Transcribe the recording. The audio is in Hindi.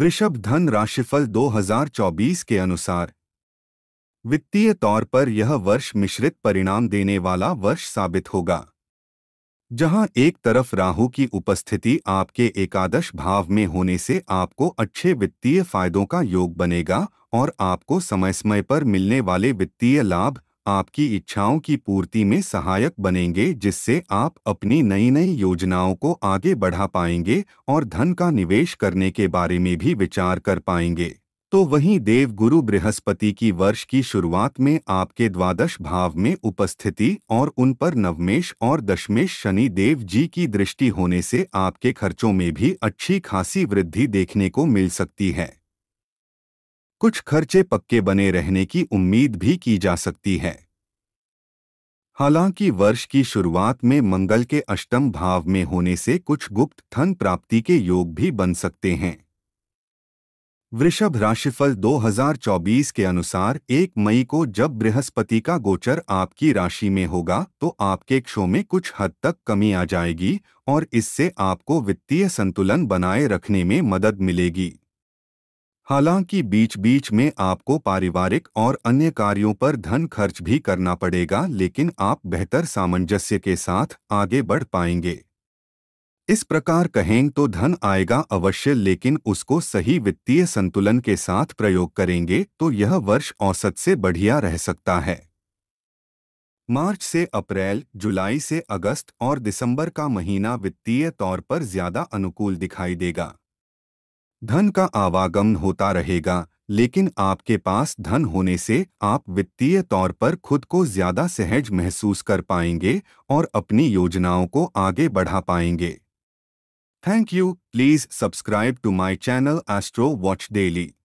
वृषभ धन राशिफल 2024 के अनुसार वित्तीय तौर पर यह वर्ष मिश्रित परिणाम देने वाला वर्ष साबित होगा जहां एक तरफ राहु की उपस्थिति आपके एकादश भाव में होने से आपको अच्छे वित्तीय फायदों का योग बनेगा और आपको समय समय पर मिलने वाले वित्तीय लाभ आपकी इच्छाओं की पूर्ति में सहायक बनेंगे जिससे आप अपनी नई नई योजनाओं को आगे बढ़ा पाएंगे और धन का निवेश करने के बारे में भी विचार कर पाएंगे तो वहीं देव गुरु बृहस्पति की वर्ष की शुरुआत में आपके द्वादश भाव में उपस्थिति और उन पर नवमेश और दशमेश शनि देव जी की दृष्टि होने से आपके खर्चों में भी अच्छी खासी वृद्धि देखने को मिल सकती है कुछ खर्चे पक्के बने रहने की उम्मीद भी की जा सकती है हालांकि वर्ष की शुरुआत में मंगल के अष्टम भाव में होने से कुछ गुप्त धन प्राप्ति के योग भी बन सकते हैं वृषभ राशिफल 2024 के अनुसार एक मई को जब बृहस्पति का गोचर आपकी राशि में होगा तो आपके क्षो में कुछ हद तक कमी आ जाएगी और इससे आपको वित्तीय संतुलन बनाए रखने में मदद मिलेगी हालांकि बीच बीच में आपको पारिवारिक और अन्य कार्यों पर धन खर्च भी करना पड़ेगा लेकिन आप बेहतर सामंजस्य के साथ आगे बढ़ पाएंगे इस प्रकार कहें तो धन आएगा अवश्य लेकिन उसको सही वित्तीय संतुलन के साथ प्रयोग करेंगे तो यह वर्ष औसत से बढ़िया रह सकता है मार्च से अप्रैल जुलाई से अगस्त और दिसंबर का महीना वित्तीय तौर पर ज्यादा अनुकूल दिखाई देगा धन का आवागमन होता रहेगा लेकिन आपके पास धन होने से आप वित्तीय तौर पर खुद को ज्यादा सहज महसूस कर पाएंगे और अपनी योजनाओं को आगे बढ़ा पाएंगे thank you please subscribe to my channel astro watch daily